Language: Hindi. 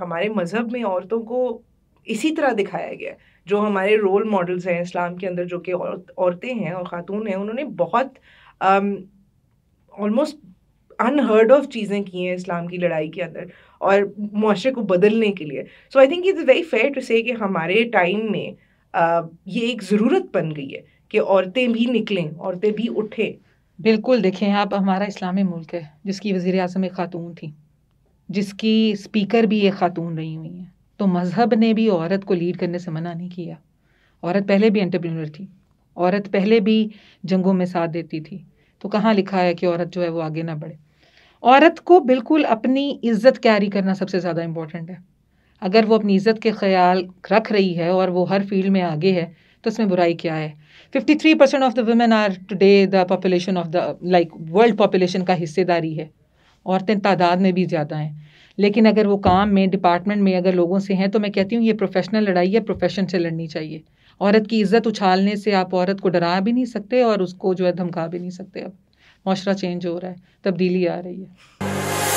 हमारे मज़हब में औरतों को इसी तरह दिखाया गया है जो हमारे रोल मॉडल्स हैं इस्लाम के अंदर जो कि औरतें हैं और ख़ातून हैं उन्होंने बहुत ऑलमोस्ट अनहर्ड ऑफ चीज़ें की हैं इस्लाम की लड़ाई के अंदर और माशरे को बदलने के लिए so I think it's very fair to say कि हमारे टाइम में uh, ये एक ज़रूरत बन गई है कि औरतें भी निकलें औरतें भी उठें बिल्कुल देखें आप हमारा इस्लामी मुल्क है जिसकी वज़ी अजम एक खातून थी जिसकी स्पीकर भी एक ख़ातून रही हुई हैं तो मज़हब ने भी औरत को लीड करने से मना नहीं किया औरत पहले भी एंटरप्रेन्योर थी औरत पहले भी जंगों में साथ देती थी तो कहाँ लिखा है कि औरत जो है वो आगे ना बढ़े औरत को बिल्कुल अपनी इज़्ज़त कैरी करना सबसे ज़्यादा इम्पॉर्टेंट है अगर वो अपनी इज़्ज़त के ख्याल रख रही है और वो हर फील्ड में आगे है तो उसमें बुराई क्या है 53 percent of the women are today the population of the like world population का हिस्सेदारी है औरतें तादाद में भी ज़्यादा हैं लेकिन अगर वो काम में डिपार्टमेंट में अगर लोगों से हैं तो मैं कहती हूँ ये प्रोफेशनल लड़ाई है प्रोफेशन से लड़नी चाहिए औरत की इज्जत उछालने से आप औरत को डरा भी नहीं सकते और उसको जो है धमका भी नहीं सकते अब माशरा चेंज हो रहा है तब्दीली आ रही है